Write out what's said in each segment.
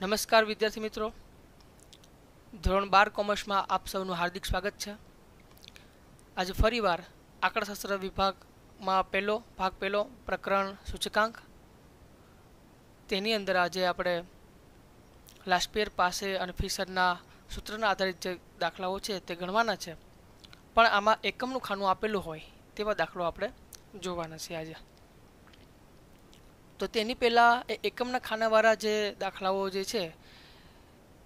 નમસ્કાર વિદ્યાર્થી મિત્રો ધોરણ બાર કોમર્સમાં આપ સૌનું હાર્દિક સ્વાગત છે આજે ફરીવાર આંકડાશાસ્ત્ર વિભાગમાં પહેલો ભાગ પહેલો પ્રકરણ સૂચકાંક તેની અંદર આજે આપણે લાસ્પિયર પાસે અને ફિશરના સૂત્રના આધારિત જે દાખલાઓ છે તે ગણવાના છે પણ આમાં એકમનું ખાનું આપેલું હોય તેવા દાખલો આપણે જોવાના છે આજે તો તેની પહેલાં એ એકમના ખાનાવાળા જે દાખલાઓ જે છે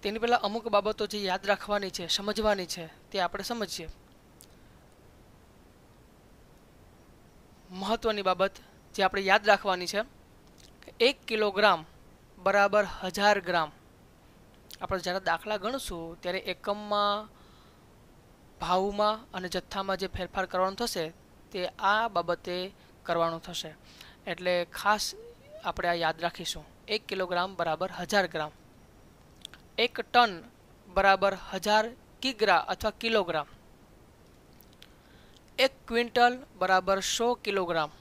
તેની પહેલાં અમુક બાબતો જે યાદ રાખવાની છે સમજવાની છે તે આપણે સમજીએ મહત્ત્વની બાબત જે આપણે યાદ રાખવાની છે એક કિલોગ્રામ બરાબર હજાર ગ્રામ આપણે જ્યારે દાખલા ગણશું ત્યારે એકમમાં ભાવમાં અને જથ્થામાં જે ફેરફાર કરવાનો થશે તે આ બાબતે કરવાનું થશે એટલે ખાસ આપણે આ યાદ રાખીશું એક કિલોગ્રામ બરાબર હજાર ગ્રામ એક ટન બરાબર હજાર કિગ્રા અથવા કિલોગ્રામ એક ક્વિન્ટલ બરાબર સો કિલોગ્રામ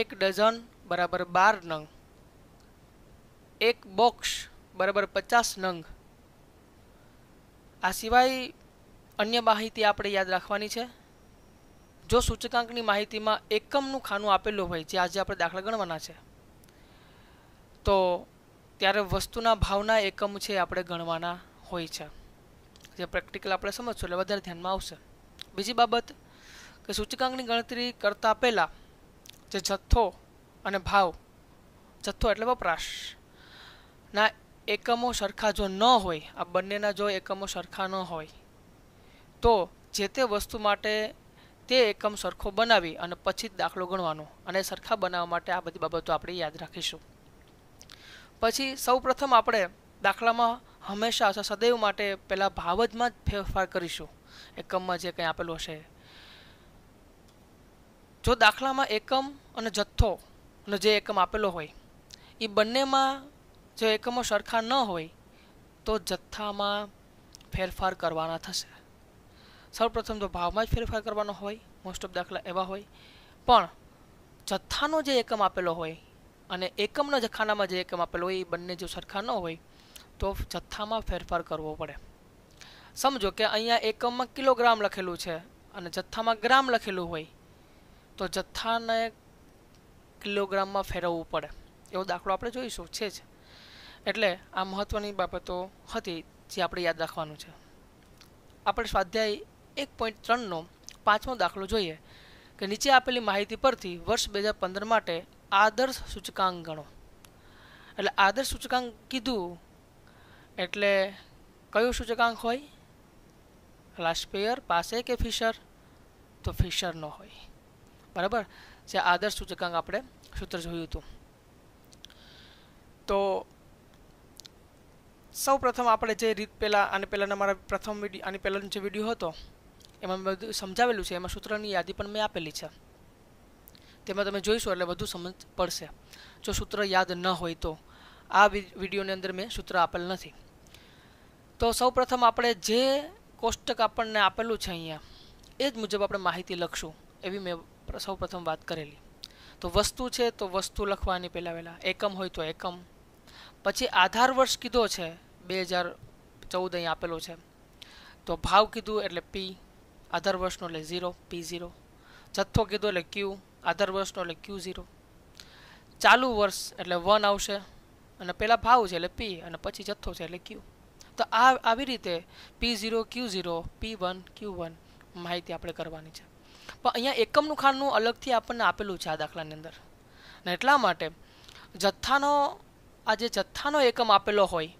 એક ડઝન બરાબર બાર નંગ એક બોક્સ બરાબર પચાસ નંગ આ સિવાય અન્ય માહિતી આપણે યાદ રાખવાની છે જો સૂચકાંકની માહિતીમાં એકમનું ખાનું આપેલું હોય જે આજે આપણે દાખલા ગણવાના છે તો ત્યારે વસ્તુના ભાવના એકમ છે આપણે ગણવાના હોય છે જે પ્રેક્ટિકલ આપણે સમજશું એટલે વધારે ધ્યાનમાં આવશે બીજી બાબત કે સૂચકાંકની ગણતરી કરતાં પહેલાં જે જથ્થો અને ભાવ જથ્થો એટલે વપરાશ ના એકમો સરખા જો ન હોય આ બંનેના જો એકમો સરખા ન હોય તો જે તે વસ્તુ માટે તે એકમ સરખો બનાવી અને પછી જ દાખલો ગણવાનો અને સરખા બનાવવા માટે આ બધી બાબતો આપણે યાદ રાખીશું પછી સૌપ્રથમ આપણે દાખલામાં હંમેશા અથવા સદૈવ માટે પહેલાં ભાવજમાં જ ફેરફાર કરીશું એકમમાં જે કંઈ આપેલું હશે જો દાખલામાં એકમ અને જથ્થો અને જે એકમ આપેલો હોય એ બંનેમાં જો એકમો સરખા ન હોય તો જથ્થામાં ફેરફાર કરવાના થશે સૌપ્રથમ તો ભાવમાં જ ફેરફાર કરવાનો હોય મોસ્ટ ઓફ દાખલા એવા હોય પણ જથ્થાનો જે એકમ આપેલો હોય અને એકમના જખાનામાં જે એકમ આપેલો હોય એ બંને જો સરખા ન હોય તો જથ્થામાં ફેરફાર કરવો પડે સમજો કે અહીંયા એકમમાં કિલોગ્રામ લખેલું છે અને જથ્થામાં ગ્રામ લખેલું હોય તો જથ્થાને કિલોગ્રામમાં ફેરવવું પડે એવો દાખલો આપણે જોઈશું છે જ એટલે આ મહત્ત્વની બાબતો હતી જે આપણે યાદ રાખવાનું છે આપણે સ્વાધ્યાય એક પોઈન્ટ ત્રણનો પાંચમો દાખલો જોઈએ કે નીચે આપેલી માહિતી પરથી વર્ષ બે હજાર પંદર માટે આદર્શ સૂચકાંક ગણો એટલે આદર્શ સૂચકાંક કીધું એટલે કયું સૂચકાંક હોય લાસ્ટ પેયર પાસે કે ફિશર તો ફિશર ફિશરનો હોય બરાબર જે આદર્શ સૂચકાંક આપણે સૂત્ર જોયું હતું તો સૌ પ્રથમ આપણે જે રીત પહેલાં આને પહેલાંના મારા પ્રથમ વિડીયો આની પહેલાંનો જે વિડીયો હતો એમાં બધું સમજાવેલું છે એમાં સૂત્રની યાદી પણ મેં આપેલી છે તેમાં તમે જોઈશો એટલે બધું સમજ પડશે જો સૂત્ર યાદ ન હોય તો આ વિડીયોની અંદર મેં સૂત્ર આપેલ નથી તો સૌપ્રથમ આપણે જે કોષ્ટક આપણને આપેલું છે અહીંયા એ જ મુજબ આપણે માહિતી લખશું એવી મેં સૌપ્રથમ વાત કરેલી તો વસ્તુ છે તો વસ્તુ લખવાની પહેલાં પહેલાં એકમ હોય તો એકમ પછી આધાર વર્ષ કીધો છે બે હજાર ચૌદ અહીં આપેલો છે તો ભાવ કીધું એટલે પી આધાર વર્ષનો એટલે ઝીરો પી ઝીરો જથ્થો કીધો એટલે ક્યુ આધાર વર્ષનો એટલે ક્યુ ઝીરો ચાલુ વર્ષ એટલે વન આવશે અને પહેલાં ભાવ છે એટલે પી અને પછી જથ્થો છે એટલે ક્યુ તો આ આવી રીતે P zero Q zero P one Q one માહિતી આપણે કરવાની છે પણ અહીંયા એકમનું ખાનનું અલગથી આપણને આપેલું છે આ દાખલાની અંદર અને એટલા માટે જથ્થાનો આ જે જથ્થાનો એકમ આપેલો હોય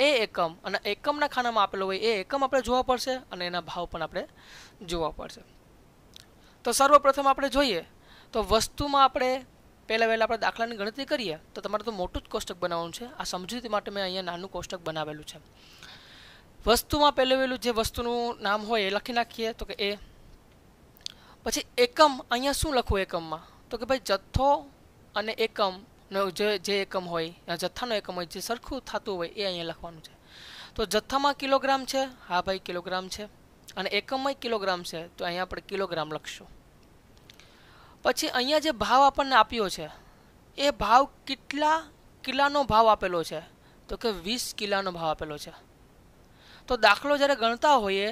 એ એકમ અને એકમના ખાનામાં આપેલો હોય એ એકમ આપણે જોવા પડશે અને એના ભાવ પણ આપણે જોવા પડશે તો સર્વપ્રથમ આપણે જોઈએ તો વસ્તુમાં આપણે પહેલાં વહેલાં આપણે દાખલાની ગણતરી કરીએ તો તમારે તો મોટું જ કોષ્ટક બનાવવાનું છે આ સમજૂતી માટે મેં અહીંયા નાનું કોષ્ટક બનાવેલું છે વસ્તુમાં પહેલું વહેલું જે વસ્તુનું નામ હોય એ લખી નાખીએ તો કે એ પછી એકમ અહીંયા શું લખવું એકમમાં તો કે ભાઈ જથ્થો અને એકમ નો જે જે એકમ હોય જથ્થાનો એકમ હોય જે સરખું થતું હોય એ અહીંયા લખવાનું છે તો જથ્થામાં કિલોગ્રામ છે હા ભાઈ કિલોગ્રામ છે અને એકમમાં કિલોગ્રામ છે તો અહીંયા આપણે કિલોગ્રામ લખશું પછી અહીંયા જે ભાવ આપણને આપ્યો છે એ ભાવ કેટલા કિલાનો ભાવ આપેલો છે તો કે વીસ કિલાનો ભાવ આપેલો છે તો દાખલો જ્યારે ગણતા હોઈએ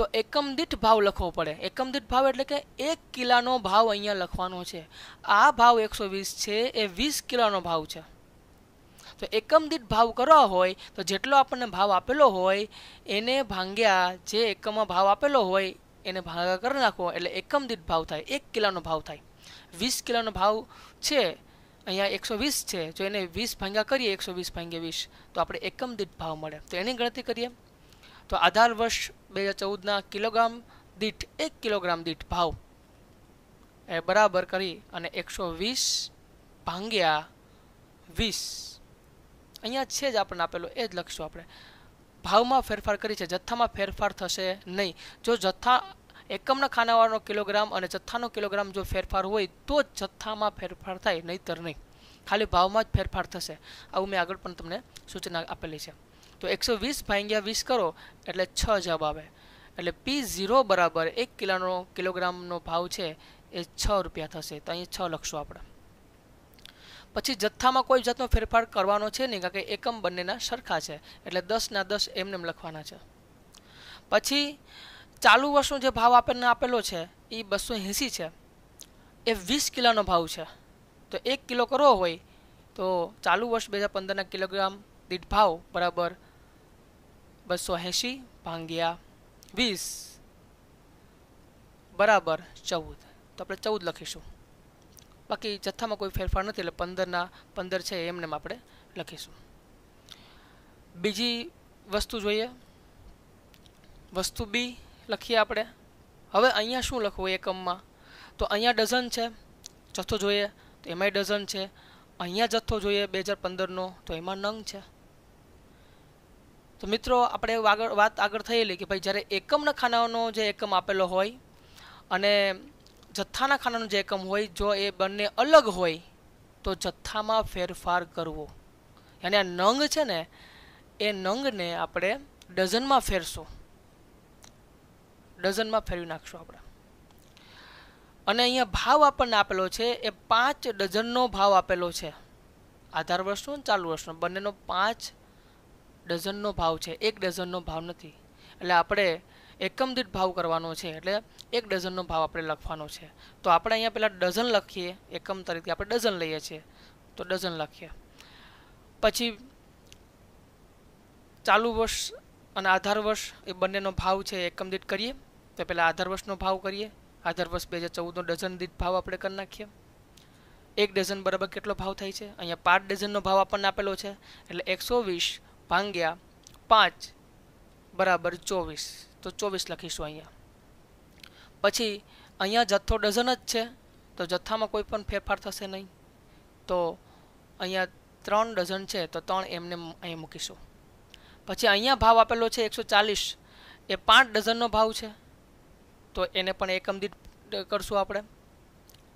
તો એકમ દીઠ ભાવ લખવો પડે એકમ દીઠ ભાવ એટલે કે એક કિલાનો ભાવ અહીંયા લખવાનો છે આ ભાવ એકસો વીસ છે એ વીસ કિલાનો ભાવ છે તો એકમ દીઠ ભાવ કરવા હોય તો જેટલો આપણને ભાવ આપેલો હોય એને ભાંગ્યા જે એકમમાં ભાવ આપેલો હોય એને ભાગા કરી નાખો એટલે એકમ દીઠ ભાવ થાય એક કિલાનો ભાવ થાય વીસ કિલોનો ભાવ છે અહીંયા એકસો વીસ છે જો એને વીસ ભાંગ્યા કરીએ એકસો વીસ ભાંગ્યા વીસ તો આપણે એકમ દીઠ ભાવ મળે તો એની ગણતરી કરીએ તો આધાર વર્ષ બે હજાર ચૌદના કિલોગ્રામ દીઠ એક કિલોગ્રામ દીઠ ભાવ એ બરાબર કરી અને એકસો વીસ ભાંગ્યા વીસ અહીંયા છે જ આપણને આપેલું એ જ લખશું આપણે ભાવમાં ફેરફાર કરી છે જથ્થામાં ફેરફાર થશે નહીં જો જથ્થા એકમના ખાનાવાળાનો કિલોગ્રામ અને જથ્થાનો કિલોગ્રામ જો ફેરફાર હોય તો જ જથ્થામાં ફેરફાર થાય નહીતર નહીં ખાલી ભાવમાં જ ફેરફાર થશે આવું મેં આગળ પણ તમને સૂચના આપેલી છે તો એકસો વીસ ભાંગ્યા વીસ કરો એટલે છ જવાબ આવે એટલે પી ઝીરો બરાબર એક કિલોનો કિલોગ્રામનો ભાવ છે એ છ રૂપિયા થશે તો અહીં છ લખશું આપણે પછી જથ્થામાં કોઈ જાતનો ફેરફાર કરવાનો છે નહીં કારણ કે એકમ બંનેના સરખા છે એટલે દસના દસ એમને લખવાના છે પછી ચાલુ વર્ષનો જે ભાવ આપણને આપેલો છે એ બસો એંસી છે એ વીસ કિલોનો ભાવ છે તો એક કિલો કરવો હોય તો ચાલુ વર્ષ બે હજાર પંદરના કિલોગ્રામ દીઠ ભાવ બરાબર બસ ઓ રહેશે ભાંગ્યા 20 બરાબર 14 તો આપણે 14 લખીશું બાકી જથ્થામાં કોઈ ફેરફાર નથી એટલે 15 ના 15 છે એ એમ નેમ આપણે લખીશું બીજી વસ્તુ જોઈએ વસ્તુ બી લખી આપણે હવે અહીંયા શું લખવું એકમમાં તો અહીંયા ડઝન છે જથ્થો જોઈએ તો એમ આ ડઝન છે અહીંયા જથ્થો જોઈએ 2015 નો તો એમાં નંગ છે તો મિત્રો આપણે આગળ વાત આગળ થયેલી કે ભાઈ જ્યારે એકમના ખાનાનો જે એકમ આપેલો હોય અને જથ્થાના ખાનાનો જે એકમ હોય જો એ બંને અલગ હોય તો જથ્થામાં ફેરફાર કરવો અને આ નંગ છે ને એ નંગને આપણે ડઝનમાં ફેરશો ડઝનમાં ફેરવી નાખશું આપણે અને અહીંયા ભાવ આપણને આપેલો છે એ પાંચ ડઝનનો ભાવ આપેલો છે આધાર વર્ષનો ચાલુ વર્ષનો બંનેનો પાંચ ડઝનનો ભાવ છે એક ડઝનનો ભાવ નથી એટલે આપણે એકમ દીઠ ભાવ કરવાનો છે એટલે એક ડઝનનો ભાવ આપણે લખવાનો છે તો આપણે અહીંયા પહેલાં ડઝન લખીએ એકમ તરીકે આપણે ડઝન લઈએ છીએ તો ડઝન લખીએ પછી ચાલુ વર્ષ અને આધાર વર્ષ એ બંનેનો ભાવ છે એકમ દીઠ કરીએ તો પહેલાં આધાર વર્ષનો ભાવ કરીએ આધાર વર્ષ બે હજાર ચૌદનો ડઝન દીઠ ભાવ આપણે કરી નાખીએ એક ડઝન બરાબર કેટલો ભાવ થાય છે અહીંયા પાંચ ડઝનનો ભાવ આપણને આપેલો છે એટલે એકસો વીસ ભાંગ્યા પાંચ બરાબર ચોવીસ તો ચોવીસ લખીશું અહીંયા પછી અહીંયા જથ્થો ડઝન જ છે તો જથ્થામાં કોઈ પણ ફેરફાર થશે નહીં તો અહીંયા ત્રણ ડઝન છે તો ત્રણ એમને અહીં મૂકીશું પછી અહીંયા ભાવ આપેલો છે એકસો ચાલીસ એ પાંચ ડઝનનો ભાવ છે તો એને પણ એકમ દીઠ કરશું આપણે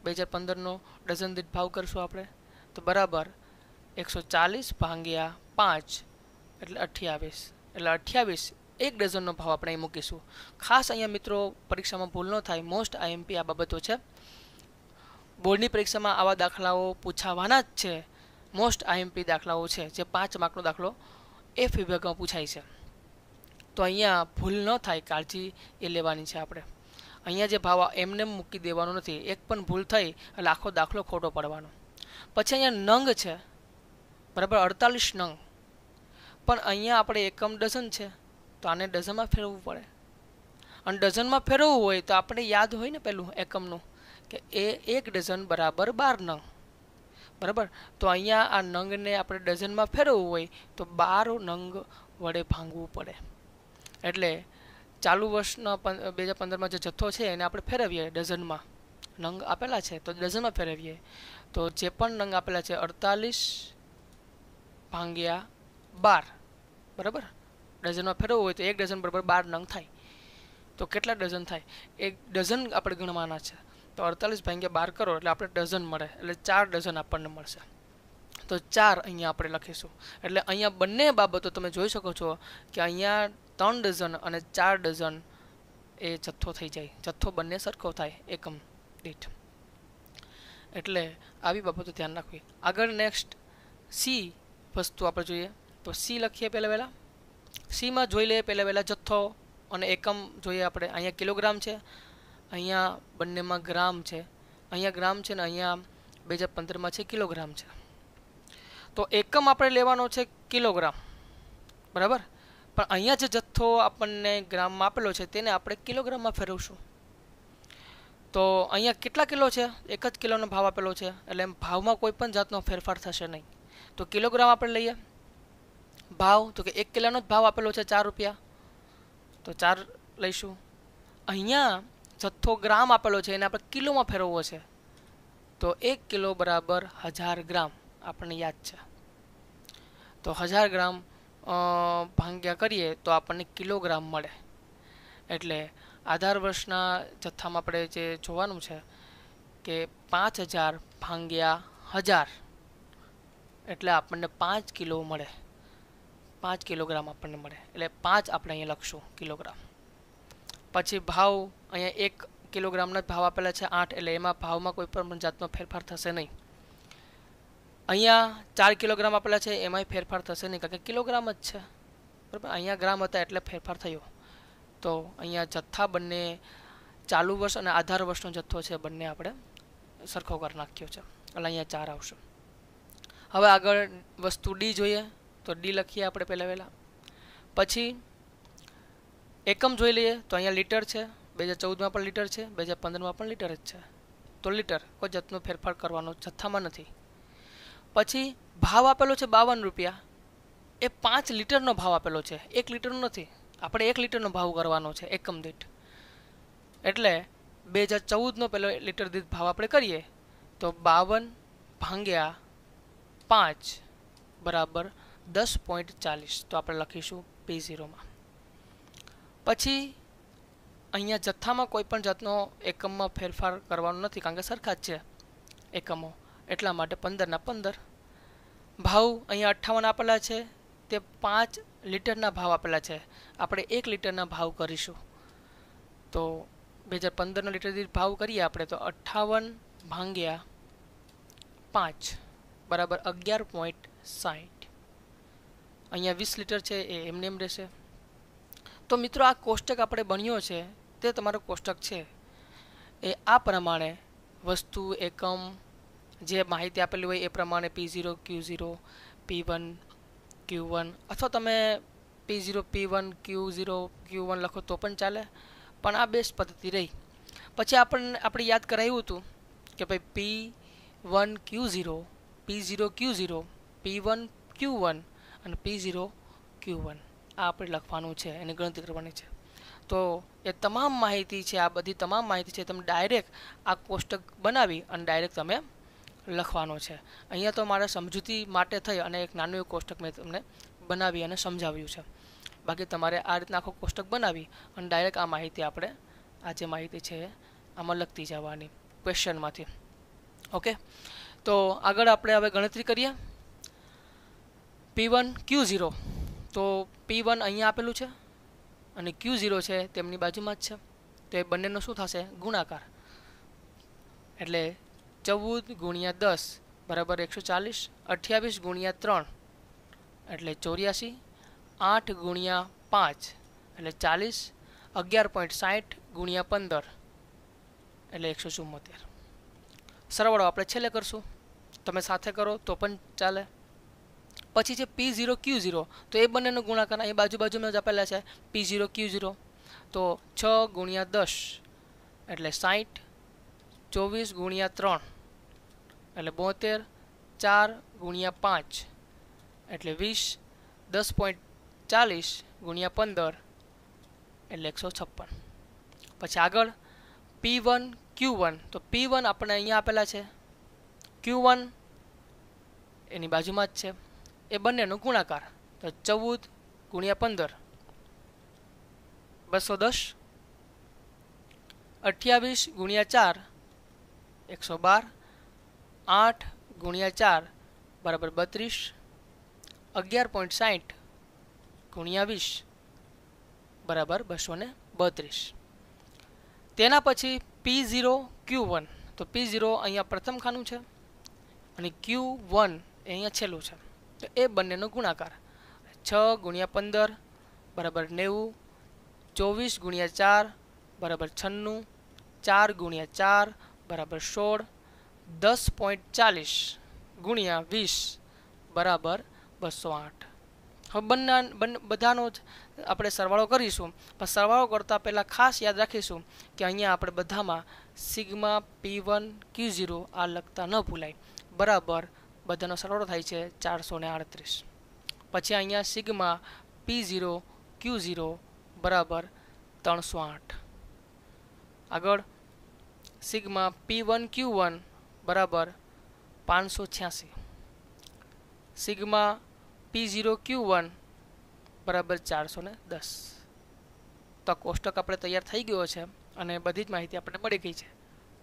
બે હજાર પંદરનો ડઝન દીઠ ભાવ કરશું આપણે તો બરાબર એકસો ચાલીસ ભાંગ્યા પાંચ એટલે અઠ્યાવીસ એટલે અઠ્યાવીસ એક ડઝનનો ભાવ આપણે અહીં મૂકીશું ખાસ અહીંયા મિત્રો પરીક્ષામાં ભૂલ ન થાય મોસ્ટ આઈએમપી આ બાબતો છે બોર્ડની પરીક્ષામાં આવા દાખલાઓ પૂછાવાના જ છે મોસ્ટ આઈએમપી દાખલાઓ છે જે પાંચ માર્કનો દાખલો એફ વિભાગમાં પૂછાય છે તો અહીંયા ભૂલ ન થાય કાળજી એ લેવાની છે આપણે અહીંયા જે ભાવ એમને મૂકી દેવાનો નથી એક પણ ભૂલ થઈ એટલે આખો દાખલો ખોટો પડવાનો પછી અહીંયા નંગ છે બરાબર અડતાલીસ નંગ પણ અહીંયા આપણે એકમ ડઝન છે તો આને ડઝનમાં ફેરવવું પડે અને ડઝનમાં ફેરવવું હોય તો આપણે યાદ હોય ને પહેલું એકમનું કે એ એક ડઝન બરાબર બાર નંગ બરાબર તો અહીંયા આ નંગને આપણે ડઝનમાં ફેરવવું હોય તો બાર નંગ વડે ભાંગવું પડે એટલે ચાલુ વર્ષના બે હજાર પંદરમાં જે જથ્થો છે એને આપણે ફેરવીએ ડઝનમાં નંગ આપેલા છે તો ડઝનમાં ફેરવીએ તો જે પણ નંગ આપેલા છે અડતાલીસ ભાંગ્યા બાર બરાબર ડઝનમાં ફેરવવું હોય તો એક ડઝન બરાબર બાર નંગ થાય તો કેટલા ડઝન થાય એક ડઝન આપણે ગણવાના છે તો અડતાલીસ ભાગ્યા બાર કરો એટલે આપણે ડઝન મળે એટલે ચાર ડઝન આપણને મળશે તો ચાર અહીંયા આપણે લખીશું એટલે અહીંયા બંને બાબતો તમે જોઈ શકો છો કે અહીંયા ત્રણ ડઝન અને ચાર ડઝન એ જથ્થો થઈ જાય જથ્થો બંને સરખો થાય એકમ દીઠ એટલે આવી બાબતો ધ્યાન રાખવી આગળ નેક્સ્ટ સી વસ્તુ આપણે જોઈએ તો સી લખીએ પહેલાં પહેલાં સીમાં જોઈ લઈએ પહેલાં પહેલાં જથ્થો અને એકમ જોઈએ આપણે અહીંયા કિલોગ્રામ છે અહીંયા બંનેમાં ગ્રામ છે અહીંયા ગ્રામ છે ને અહીંયા બે હજાર પંદરમાં છે કિલોગ્રામ છે તો એકમ આપણે લેવાનો છે કિલોગ્રામ બરાબર પણ અહીંયા જે જથ્થો આપણને ગ્રામમાં આપેલો છે તેને આપણે કિલોગ્રામમાં ફેરવશું તો અહીંયા કેટલા કિલો છે એક જ કિલોનો ભાવ આપેલો છે એટલે એમ ભાવમાં કોઈ પણ જાતનો ફેરફાર થશે નહીં તો કિલોગ્રામ આપણે લઈએ ભાવ તો કે એક કિલોનો જ ભાવ આપેલો છે ચાર રૂપિયા તો ચાર લઈશું અહીંયા જથ્થો ગ્રામ આપેલો છે એને આપણે કિલોમાં ફેરવવો છે તો એક કિલો બરાબર હજાર ગ્રામ આપણને યાદ છે તો હજાર ગ્રામ ભાંગ્યા કરીએ તો આપણને કિલોગ્રામ મળે એટલે આધાર વર્ષના જથ્થામાં આપણે જે જોવાનું છે કે પાંચ હજાર ભાંગ્યા હજાર એટલે આપણને પાંચ કિલો મળે પાંચ કિલોગ્રામ આપણને મળે એટલે પાંચ આપણે અહીંયા લખશું કિલોગ્રામ પછી ભાવ અહીંયા એક કિલોગ્રામના ભાવ આપેલા છે આઠ એટલે એમાં ભાવમાં કોઈ પણ જાતનો ફેરફાર થશે નહીં અહીંયા ચાર કિલોગ્રામ આપેલા છે એમાંય ફેરફાર થશે નહીં કારણ કે કિલોગ્રામ જ છે બરાબર અહીંયા ગ્રામ હતા એટલે ફેરફાર થયો તો અહીંયા જથ્થા બંને ચાલુ વર્ષ અને આધાર વર્ષનો જથ્થો છે બંને આપણે સરખો કરી નાખ્યો છે એટલે અહીંયા ચાર આવશે હવે આગળ વસ્તુ ડી જોઈએ તો ડી લખીએ આપણે પહેલાં વહેલા પછી એકમ જોઈ લઈએ તો અહીંયા લીટર છે બે હજાર ચૌદમાં પણ લીટર છે બે હજાર પંદરમાં પણ લીટર જ છે તો લીટર કોઈ જાતનો ફેરફાર કરવાનો જથ્થામાં નથી પછી ભાવ આપેલો છે બાવન રૂપિયા એ પાંચ લીટરનો ભાવ આપેલો છે એક લીટરનો નથી આપણે એક લીટરનો ભાવ કરવાનો છે એકમ દીઠ એટલે બે હજાર ચૌદનો પેલો લીટર દીઠ ભાવ આપણે કરીએ તો બાવન ભાંગ્યા પાંચ બરાબર દસ પોઈન્ટ ચાલીસ તો આપણે લખીશું પી ઝીરોમાં પછી અહીંયા જથ્થામાં કોઈ પણ જાતનો એકમમાં ફેરફાર કરવાનો નથી કારણ કે સરખા જ છે એકમો એટલા માટે પંદરના પંદર ભાવ અહીંયા અઠ્ઠાવન આપેલા છે તે પાંચ લીટરના ભાવ આપેલા છે આપણે એક લીટરના ભાવ કરીશું તો બે હજાર પંદરનો લીટર દીઠ ભાવ કરીએ આપણે તો અઠ્ઠાવન ભાંગ્યા પાંચ બરાબર અગિયાર પોઈન્ટ સાઠ અહીંયા વીસ લીટર છે એ એમને એમ રહેશે તો મિત્રો આ કોષ્ટક આપણે બન્યો છે તે તમારો કોષ્ટક છે એ આ પ્રમાણે વસ્તુ એકમ જે માહિતી આપેલી હોય એ પ્રમાણે P zero Q zero P one Q one અથવા તમે P zero P one Q zero Q one લખો તો પણ ચાલે પણ આ બેસ્ટ પદ્ધતિ રહી પછી આપણને આપણે યાદ કરાવ્યું હતું કે ભાઈ P one Q zero P zero Q zero P one Q one અને પી ઝીરો ક્યુ વન આ આપણે લખવાનું છે એની ગણતરી કરવાની છે તો એ તમામ માહિતી છે આ બધી તમામ માહિતી છે તમે ડાયરેક્ટ આ કોષ્ટક બનાવી અને ડાયરેક્ટ તમે લખવાનો છે અહીંયા તો મારા સમજૂતી માટે થઈ અને એક નાનું એવું કોષ્ટક મેં તમને બનાવી અને સમજાવ્યું છે બાકી તમારે આ રીતના આખો કોષ્ટક બનાવી અને ડાયરેક્ટ આ માહિતી આપણે આ જે માહિતી છે આમાં લખતી જવાની ક્વેશ્ચનમાંથી ઓકે તો આગળ આપણે હવે ગણતરી કરીએ પી વન ક્યુ ઝીરો તો પી વન અહીંયા આપેલું છે અને ક્યુ ઝીરો છે તેમની બાજુમાં જ છે તો એ બંનેનો શું થશે ગુણાકાર એટલે ચૌદ ગુણ્યા દસ બરાબર એકસો ચાલીસ અઠ્યાવીસ ગુણ્યા ત્રણ એટલે ચોર્યાસી આઠ ગુણ્યા પાંચ એટલે ચાલીસ અગિયાર પોઈન્ટ સાઠ ગુણ્યા પંદર એટલે એકસો ચુમ્મોતેર સરવાળો આપણે છેલ્લે કરશું તમે સાથે કરો તો પણ ચાલે પછી છે પી ઝીરો ક્યુ ઝીરો તો એ બંનેનો ગુણાકાર એ બાજુ બાજુમાં જ આપેલા છે પી ઝીરો ક્યુ ઝીરો તો છ ગુણ્યા દસ એટલે સાઠ ચોવીસ ગુણ્યા ત્રણ એટલે બોતેર ચાર ગુણ્યા પાંચ એટલે વીસ દસ પોઈન્ટ ચાલીસ ગુણ્યા પંદર એટલે એકસો છપ્પન પછી આગળ પી વન ક્યુ વન તો પી વન આપણે અહીંયા આપેલા છે ક્યુ વન એની બાજુમાં જ છે એ બંનેનો ગુણાકાર તો ચૌદ ગુણ્યા પંદર બસો દસ અઠ્યાવીસ ગુણ્યા ચાર એકસો બાર આઠ ગુણ્યા ચાર બરાબર બત્રીસ અગિયાર પોઈન્ટ સાહીઠ ગુણ્યા વીસ બરાબર બસો ને બત્રીસ તેના પછી પી ઝીરો ક્યુ વન તો પી ઝીરો અહીંયા પ્રથમ ખાનું છે અને ક્યુ વન એ અહીંયા છેલ્લું છે તો એ બંનેનો ગુણાકાર છ ગુણ્યા પંદર બરાબર નેવું ચોવીસ ગુણ્યા ચાર બરાબર છન્નું ચાર ગુણ્યા ચાર બરાબર સોળ દસ પોઈન્ટ ચાલીસ ગુણ્યા વીસ બરાબર બસો આઠ હવે બંને બંને બધાનો જ આપણે સરવાળો કરીશું પણ સરવાળો કરતાં પહેલાં ખાસ યાદ રાખીશું કે અહીંયા આપણે બધામાં sigma P one Q zero આ લખતા ન ભૂલાય બરાબર બધાનો સરવાળો થાય છે ચારસો ને આડત્રીસ પછી અહીંયા sigma P zero Q zero બરાબર ત્રણસો આઠ આગળ sigma P one Q one બરાબર પાંચસો છ્યાસી sigma P zero Q one બરાબર ચારસો ને દસ તો કોષ્ટક આપણે તૈયાર થઈ ગયો છે અને બધી જ માહિતી આપણને મળી ગઈ છે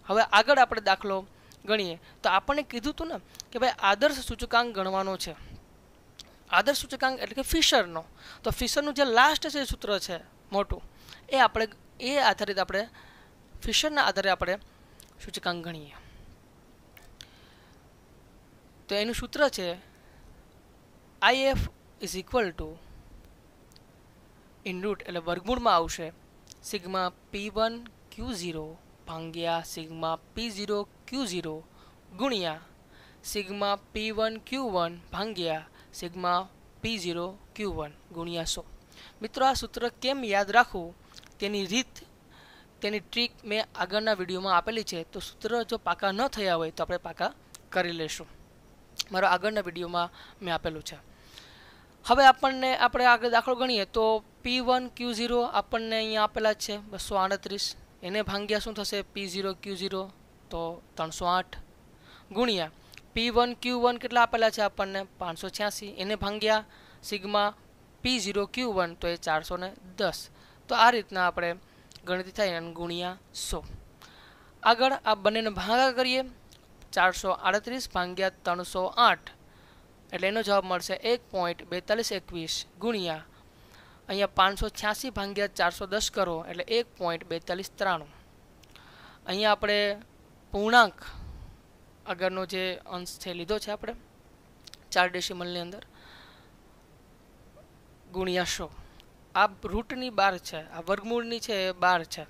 હવે આગળ આપણે દાખલો ગણીએ તો આપણને કીધું હતું ને કે ભાઈ આદર્શ સૂચકાંક ગણવાનો છે આદર્શ સૂચકાંક એટલે કે ફિશરનો તો ફિશરનું જે લાસ્ટ છે સૂત્ર છે મોટું એ આપણે એ આધારિત આપણે ફિશરના આધારે આપણે સૂચકાંક ગણીએ તો એનું સૂત્ર છે I F is equal to in root એટલે વર્ગમૂળમાં આવશે sigma P one Q zero ભાંગ્યા sigma P zero Q zero ગુણ્યા sigma P one Q one ભાંગ્યા sigma P zero Q one ગુણ્યા સો મિત્રો આ સૂત્ર કેમ યાદ રાખવું તેની રીત તેની ટ્રીક મેં આગળના વિડીયોમાં આપેલી છે તો સૂત્ર જો પાકા ન થયા હોય તો આપણે પાકા કરી લઈશું મારો આગળના વિડીયોમાં મેં આપેલું છે હવે આપણને આપણે આગળ દાખલો ગણીએ તો પી વન ક્યુ ઝીરો આપણને અહીંયા આપેલા છે બસો આડત્રીસ એને ભાંગ્યા શું થશે પી ઝીરો ક્યુ ઝીરો તો ત્રણસો આઠ ગુણ્યા પી વન ક્યુ વન કેટલા આપેલા છે આપણને પાંચસો છ્યાસી એને ભાંગ્યા sigma P zero Q one તો એ ચારસો દસ તો આ રીતના આપણે ગણતરી થાય અને ગુણ્યા સો આગળ આ બંનેને ભાગા કરીએ ચારસો આડત્રીસ ભાંગ્યા ત્રણસો આઠ એટલે એનો જવાબ મળશે એક પોઈન્ટ બેતાલીસ એકવીસ ગુણ્યા અહીંયા પાંચસો છ્યાસી ભાંગ્યા ચારસો દસ કરો એટલે એક પોઈન્ટ બેતાલીસ ત્રાણું અહીંયા આપણે પૂર્ણાંક આગળનો જે અંશ છે લીધો છે આપણે ચાર ડેસિમલની અંદર ગુણ્યા સો આ રૂટની બાર છે આ વર્ગમૂળની છે એ બાર છે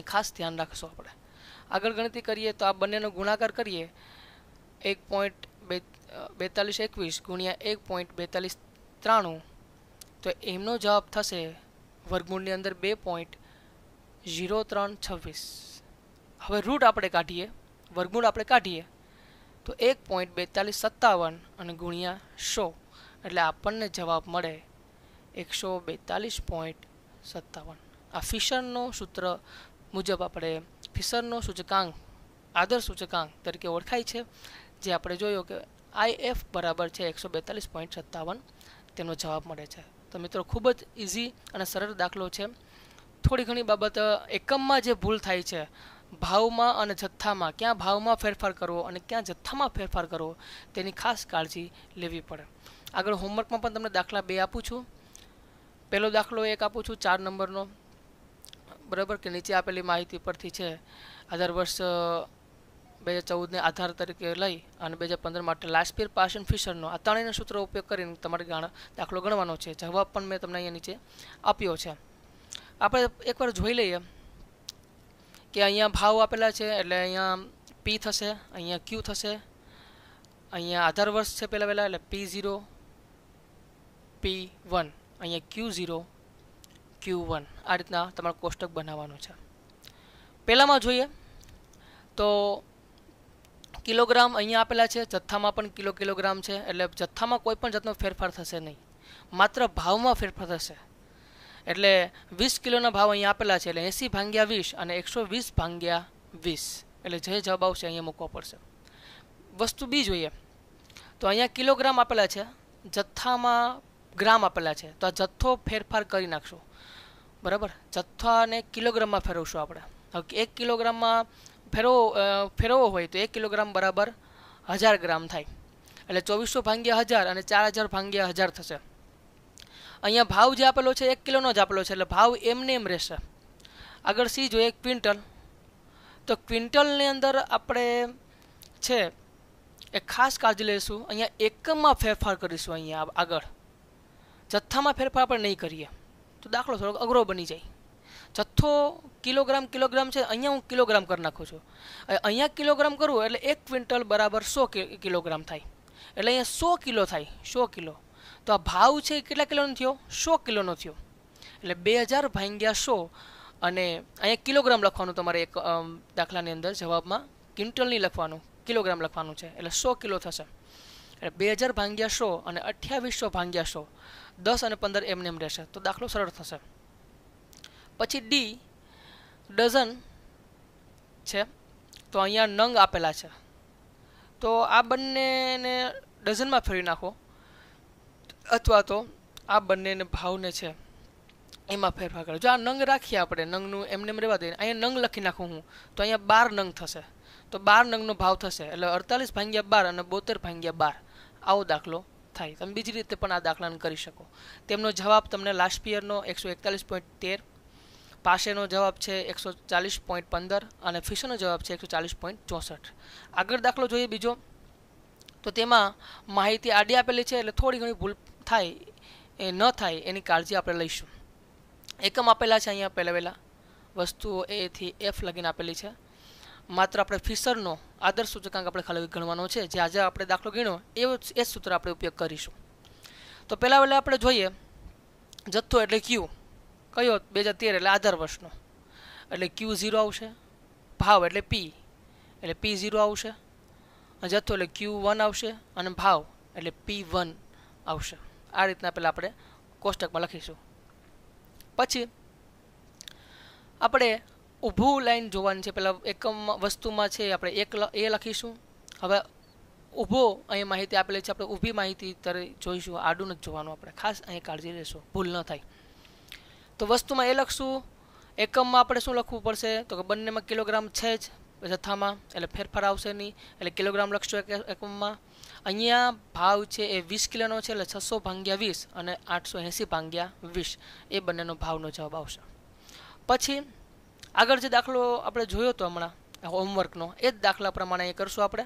એ ખાસ ધ્યાન રાખશો આપણે આગળ ગણતરી કરીએ તો આ બંનેનો ગુણાકાર કરીએ એક પોઈન્ટ બે બેતાલીસ એકવીસ ગુણ્યા એક પોઈન્ટ બેતાલીસ ત્રાણું તો એમનો જવાબ થશે વર્ગમૂળની અંદર બે પોઈન્ટ ઝીરો ત્રણ છવ્વીસ હવે રૂટ આપણે કાઢીએ વર્ગમૂળ આપણે કાઢીએ તો એક પોઈન્ટ બેતાલીસ સત્તાવન અને ગુણ્યા સો એટલે આપણને જવાબ મળે એકસો બેતાલીસ પોઈન્ટ સત્તાવન આ ફિશરનો સૂત્ર મુજબ આપણે ફિશરનો સૂચકાંક આદર સૂચકાંક તરીકે ઓળખાય છે જે આપણે જોયો કે આઈ એફ બરાબર છે એકસો બેતાલીસ પોઈન્ટ સત્તાવન તેનો જવાબ મળે છે તો મિત્રો ખૂબ જ ઇઝી અને સરળ દાખલો છે થોડી ઘણી બાબત એકમમાં જે ભૂલ થાય છે ભાવમાં અને જથ્થામાં ક્યાં ભાવમાં ફેરફાર કરવો અને ક્યાં જથ્થામાં ફેરફાર કરવો તેની ખાસ કાળજી લેવી પડે આગળ હોમવર્કમાં પણ તમને દાખલા બે આપું છું પહેલો દાખલો એક આપું છું ચાર નંબરનો બરાબર કે નીચે આપેલી માહિતી પરથી છે આધાર વર્ષ બે હજાર ચૌદને આધાર તરીકે લઈ અને બે હજાર પંદર માટે લાસ્પિયર પાસ એન્ડ ફિશરનો આ ત્રણેયના સૂત્રો ઉપયોગ કરીને તમારે દાખલો ગણવાનો છે જવાબ પણ મેં તમને અહીંયા નીચે આપ્યો છે આપણે એકવાર જોઈ લઈએ કે અહીંયા ભાવ આપેલા છે એટલે અહીંયા પી થશે અહીંયા ક્યુ થશે અહીંયા આધાર વર્ષ છે પહેલાં પહેલાં એટલે પી ઝીરો પી વન અહીંયા ક્યુ ઝીરો ક્યુ વન આ રીતના તમારે કોષ્ટક બનાવવાનો છે પહેલાંમાં જોઈએ તો કિલોગ્રામ અહીંયા આપેલા છે જથ્થામાં પણ કિલો કિલોગ્રામ છે એટલે જથ્થામાં કોઈ પણ જાતનો ફેરફાર થશે નહીં માત્ર ભાવમાં ફેરફાર થશે એટલે વીસ કિલોના ભાવ અહીંયા આપેલા છે એટલે એંસી ભાંગ્યા વીસ અને એકસો વીસ ભાંગ્યા વીસ એટલે જે જવાબ આવશે અહીંયા મૂકવો પડશે વસ્તુ બી જોઈએ તો અહીંયા કિલોગ્રામ આપેલા છે જથ્થામાં ગ્રામ આપેલા છે તો આ જથ્થો ફેરફાર કરી નાખશું બરાબર જથ્થાને કિલોગ્રામમાં ફેરવશું આપણે હવે એક કિલોગ્રામમાં ફેરવો ફેરવો હોય તો એક કિલોગ્રામ બરાબર હજાર ગ્રામ થાય એટલે ચોવીસો ભાંગ્યા હજાર અને ચાર હજાર ભાંગ્યા હજાર થશે અહીંયા ભાવ જે આપેલો છે એક કિલોનો જ આપેલો છે એટલે ભાવ એમને એમ રહેશે આગળ સી જોઈએ ક્વિન્ટલ તો ક્વિન્ટલની અંદર આપણે છે એ ખાસ કાળજી લઈશું અહીંયા એકમમાં ફેરફાર કરીશું અહીંયા આગળ જથ્થામાં ફેરફાર આપણે નહીં કરીએ તો દાખલો થોડોક અઘરો બની જાય જથ્થો કિલોગ્રામ કિલોગ્રામ છે અહીંયા હું કિલોગ્રામ કરી નાખું છું અહીંયા કિલોગ્રામ કરું એટલે એક ક્વિન્ટલ બરાબર સો કિલોગ્રામ થાય એટલે અહીંયા સો કિલો થાય સો કિલો તો આ ભાવ છે એ કેટલા કિલોનો થયો સો કિલોનો થયો એટલે બે હજાર ભાંગ્યા સો અને અહીંયા કિલોગ્રામ લખવાનું તમારે એક દાખલાની અંદર જવાબમાં ક્વિન્ટલ નહીં લખવાનું કિલોગ્રામ લખવાનું છે એટલે સો કિલો થશે એટલે બે હજાર ભાંગ્યા સો અને અઠ્યાવીસો ભાંગ્યા સો દસ અને પંદર એમને એમ રહેશે તો દાખલો સરળ થશે પછી ડી ડઝન છે તો અહીંયા નંગ આપેલા છે તો આ બંનેને ડઝનમાં ફેરવી નાખો અથવા તો આ બંનેને ભાવને છે એમાં ફેરફાર કરો જો આ નંગ રાખીએ આપણે નંગનું એમને એમ રહેવા દઈએ અહીંયા નંગ લખી નાખું હું તો અહીંયા બાર નંગ થશે તો બાર નંગનો ભાવ થશે એટલે અડતાલીસ ભાંગ્યા બાર અને બોતેર ભાંગ્યા બાર આવો દાખલો થાય તમે બીજી રીતે પણ આ દાખલાને કરી શકો તેમનો જવાબ તમને લાસ્ટ પિયરનો એકસો એકતાલીસ પોઈન્ટ તેર પાસેનો જવાબ છે એકસો ચાલીસ પોઈન્ટ પંદર અને ફીસોનો જવાબ છે એકસો ચાલીસ પોઈન્ટ ચોસઠ આગળ દાખલો જોઈએ બીજો તો તેમાં માહિતી આડી આપેલી છે એટલે થોડી ઘણી ભૂલ થાય એ ન થાય એની કાળજી આપણે લઈશું એકમ આપેલા છે અહીંયા પહેલાં પહેલાં વસ્તુઓ એથી એફ લગીને આપેલી છે માત્ર આપણે ફિશરનો આદર્શ સૂચકાંક આપણે ખાલી ગણવાનો છે જે આજે આપણે દાખલો ગણ્યો એ એ સૂત્ર આપણે ઉપયોગ કરીશું તો પહેલાં વહેલા આપણે જોઈએ જથ્થો એટલે ક્યુ કયો બે હજાર તેર એટલે આધાર વર્ષનો એટલે ક્યુ ઝીરો આવશે ભાવ એટલે પી એટલે પી ઝીરો આવશે જથ્થો એટલે ક્યુ વન આવશે અને ભાવ એટલે પી વન આવશે આ રીતના પહેલાં આપણે કોષ્ટકમાં લખીશું પછી આપણે ઊભું લાઈન જોવાની છે પહેલાં એકમ વસ્તુમાં છે આપણે એક એ લખીશું હવે ઊભો અહીં માહિતી આપેલી છે આપણે ઊભી માહિતી તરે જોઈશું આડું નથી જોવાનું આપણે ખાસ અહીં કાળજી લેશું ભૂલ ન થાય તો વસ્તુમાં એ લખશું એકમમાં આપણે શું લખવું પડશે તો કે બંનેમાં કિલોગ્રામ છે જ જથ્થામાં એટલે ફેરફાર આવશે નહીં એટલે કિલોગ્રામ લખશું એકમમાં અહીંયા ભાવ છે એ વીસ કિલોનો છે એટલે છસો ભાંગ્યા વીસ અને આઠસો એંસી ભાંગ્યા વીસ એ બંનેનો ભાવનો જવાબ આવશે પછી આગળ જે દાખલો આપણે જોયો હતો હમણાં હોમવર્કનો એ જ દાખલા પ્રમાણે એ કરશું આપણે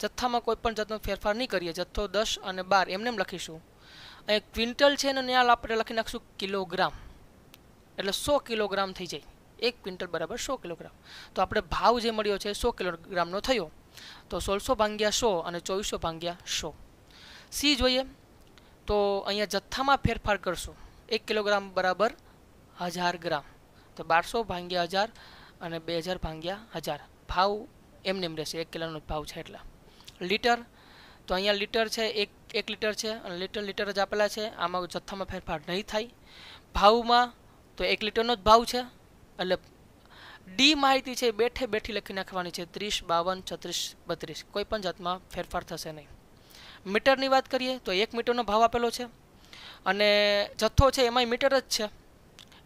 જથ્થામાં કોઈ પણ જાતનો ફેરફાર નહીં કરીએ જથ્થો દસ અને બાર એમને એમ લખીશું અહીં ક્વિન્ટલ છે ને ત્યાં આપણે લખી નાખશું કિલોગ્રામ એટલે સો કિલોગ્રામ થઈ જાય એક ક્વિન્ટલ બરાબર સો કિલોગ્રામ તો આપણે ભાવ જે મળ્યો છે સો કિલોગ્રામનો થયો તો સોળસો ભાંગ્યા સો અને ચોવીસો ભાંગ્યા સો સી જોઈએ તો અહીંયા જથ્થામાં ફેરફાર કરશું એક કિલોગ્રામ બરાબર હજાર ગ્રામ તો બારસો ભાંગ્યા હજાર અને બે હજાર ભાંગ્યા હજાર ભાવ એમને એમ રહેશે એક કિલોનો ભાવ છે એટલા લીટર તો અહીંયા લીટર છે એક એક લીટર છે અને લીટર લીટર જ આપેલા છે આમાં જથ્થામાં ફેરફાર નહીં થાય ભાવમાં તો એક લીટરનો જ ભાવ છે એટલે ડી માહિતી છે બેઠે બેઠી લખી નાખવાની છે ત્રીસ બાવન છત્રીસ બત્રીસ કોઈ પણ જાતમાં ફેરફાર થશે નહીં મીટરની વાત કરીએ તો એક મીટરનો ભાવ આપેલો છે અને જથ્થો છે એમાંય મીટર જ છે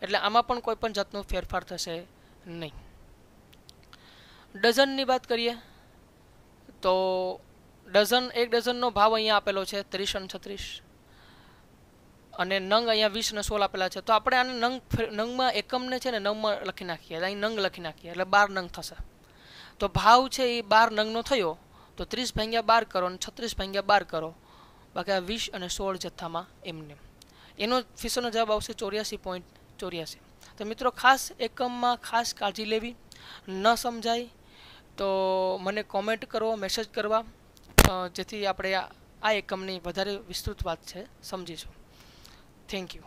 એટલે આમાં પણ કોઈ પણ જાતનો ફેરફાર થશે નહીં ડઝનની વાત કરીએ તો ડઝન એક ડઝનનો ભાવ અહીંયા આપેલો છે ત્રીસ અને છત્રીસ અને નંગ અહીંયા વીસ ને સોળ આપેલા છે તો આપણે આને નંગ નંગમાં એકમને છે ને નંગમાં લખી નાખીએ અહીં નંગ લખી નાખીએ એટલે બાર નંગ થશે તો ભાવ છે એ બાર નંગનો થયો તો ત્રીસ ભાગ્યા બાર કરો અને છત્રીસ ભાગ્યા બાર કરો બાકી આ વીસ અને સોળ જથ્થામાં એમને એનો ફીસોનો જવાબ આવશે ચોર્યાસી પોઈન્ટ ચોર્યાસી તો મિત્રો ખાસ એકમમાં ખાસ કાળજી લેવી ન સમજાય તો મને કોમેન્ટ કરો મેસેજ કરવા જેથી આપણે આ એકમની વધારે વિસ્તૃત વાત છે સમજીશું Thank you.